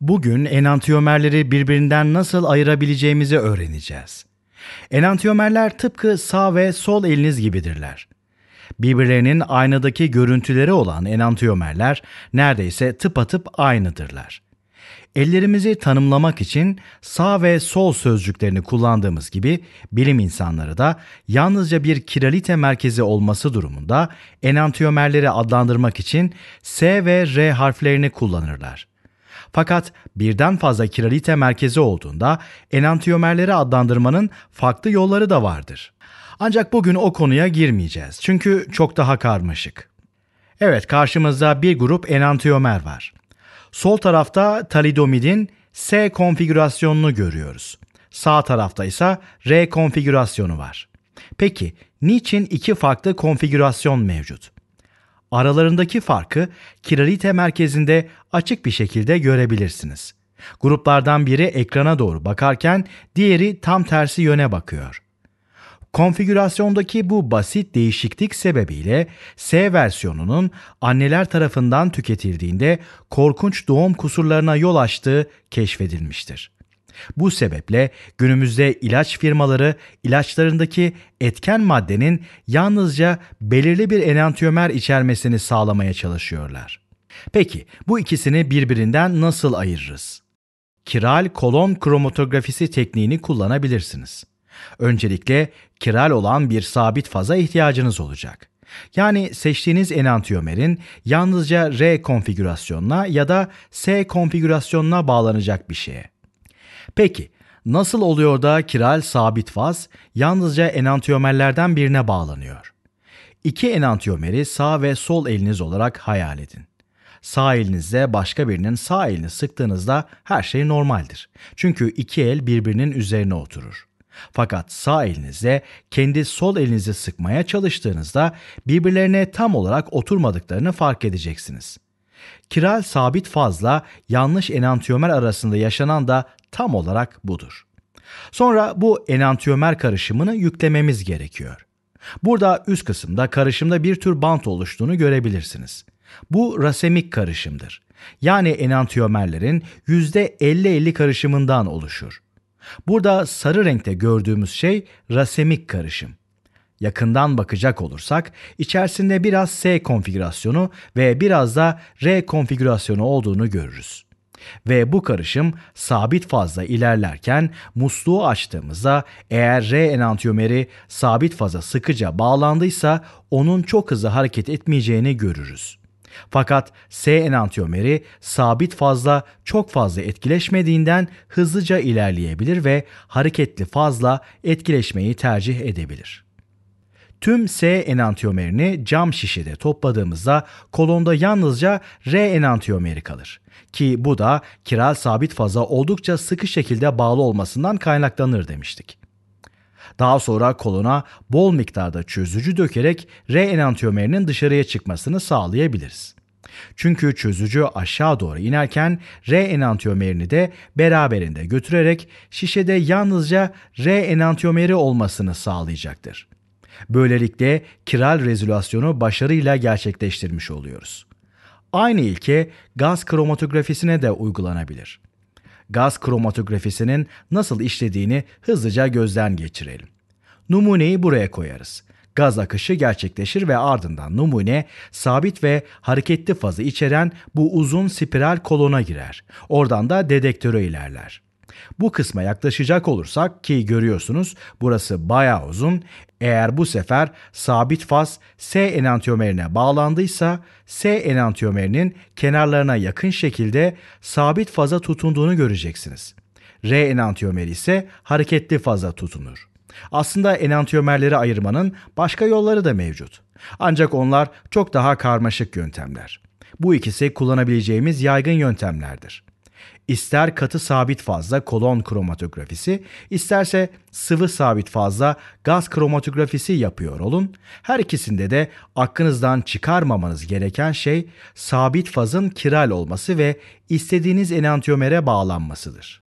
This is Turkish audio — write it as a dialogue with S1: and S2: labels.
S1: Bugün enantiyomerleri birbirinden nasıl ayırabileceğimizi öğreneceğiz. Enantiyomerler tıpkı sağ ve sol eliniz gibidirler. Birbirlerinin aynadaki görüntüleri olan enantiyomerler neredeyse tıpatıp aynıdırlar. Ellerimizi tanımlamak için sağ ve sol sözcüklerini kullandığımız gibi bilim insanları da yalnızca bir kiralite merkezi olması durumunda enantiyomerleri adlandırmak için S ve R harflerini kullanırlar. Fakat birden fazla kiralite merkezi olduğunda enantiyomerleri adlandırmanın farklı yolları da vardır. Ancak bugün o konuya girmeyeceğiz çünkü çok daha karmaşık. Evet karşımızda bir grup enantiyomer var. Sol tarafta talidomidin S konfigürasyonunu görüyoruz. Sağ tarafta ise R konfigürasyonu var. Peki niçin iki farklı konfigürasyon mevcut? Aralarındaki farkı Kiralite merkezinde açık bir şekilde görebilirsiniz. Gruplardan biri ekrana doğru bakarken diğeri tam tersi yöne bakıyor. Konfigürasyondaki bu basit değişiklik sebebiyle S versiyonunun anneler tarafından tüketildiğinde korkunç doğum kusurlarına yol açtığı keşfedilmiştir. Bu sebeple günümüzde ilaç firmaları ilaçlarındaki etken maddenin yalnızca belirli bir enantiyomer içermesini sağlamaya çalışıyorlar. Peki bu ikisini birbirinden nasıl ayırırız? Kiral kolon kromatografisi tekniğini kullanabilirsiniz. Öncelikle kiral olan bir sabit faza ihtiyacınız olacak. Yani seçtiğiniz enantiyomerin yalnızca R konfigürasyonuna ya da S konfigürasyonuna bağlanacak bir şeye. Peki nasıl oluyor da kiral sabit faz yalnızca enantiyomerlerden birine bağlanıyor? İki enantiyomeri sağ ve sol eliniz olarak hayal edin. Sağ elinizde başka birinin sağ elini sıktığınızda her şey normaldir. Çünkü iki el birbirinin üzerine oturur. Fakat sağ elinizde kendi sol elinizi sıkmaya çalıştığınızda birbirlerine tam olarak oturmadıklarını fark edeceksiniz. Kiral sabit fazla yanlış enantiyomer arasında yaşanan da tam olarak budur. Sonra bu enantiyomer karışımını yüklememiz gerekiyor. Burada üst kısımda karışımda bir tür bant oluştuğunu görebilirsiniz. Bu rasemik karışımdır. Yani enantiyomerlerin %50-50 karışımından oluşur. Burada sarı renkte gördüğümüz şey rasemik karışım. Yakından bakacak olursak içerisinde biraz S konfigürasyonu ve biraz da R konfigürasyonu olduğunu görürüz. Ve bu karışım sabit fazla ilerlerken musluğu açtığımızda eğer R enantiyomeri sabit faza sıkıca bağlandıysa onun çok hızlı hareket etmeyeceğini görürüz. Fakat S enantiyomeri sabit fazla çok fazla etkileşmediğinden hızlıca ilerleyebilir ve hareketli fazla etkileşmeyi tercih edebilir. Tüm S enantiyomerini cam şişede topladığımızda kolonda yalnızca R enantiyomeri kalır. Ki bu da kiral sabit faza oldukça sıkı şekilde bağlı olmasından kaynaklanır demiştik. Daha sonra kolona bol miktarda çözücü dökerek R enantiyomerinin dışarıya çıkmasını sağlayabiliriz. Çünkü çözücü aşağı doğru inerken R enantiyomerini de beraberinde götürerek şişede yalnızca R enantiyomeri olmasını sağlayacaktır. Böylelikle kiral rezolasyonu başarıyla gerçekleştirmiş oluyoruz. Aynı ilke gaz kromatografisine de uygulanabilir. Gaz kromatografisinin nasıl işlediğini hızlıca gözden geçirelim. Numuneyi buraya koyarız. Gaz akışı gerçekleşir ve ardından numune sabit ve hareketli fazı içeren bu uzun spiral kolona girer. Oradan da dedektöre ilerler. Bu kısma yaklaşacak olursak ki görüyorsunuz burası bayağı uzun. Eğer bu sefer sabit faz S enantiyomerine bağlandıysa S enantiyomerinin kenarlarına yakın şekilde sabit faza tutunduğunu göreceksiniz. R enantiyomeri ise hareketli faza tutunur. Aslında enantiyomerleri ayırmanın başka yolları da mevcut. Ancak onlar çok daha karmaşık yöntemler. Bu ikisi kullanabileceğimiz yaygın yöntemlerdir. İster katı sabit fazla kolon kromatografisi, isterse sıvı sabit fazla gaz kromatografisi yapıyor olun. Her ikisinde de aklınızdan çıkarmamanız gereken şey sabit fazın kiral olması ve istediğiniz enantiyomere bağlanmasıdır.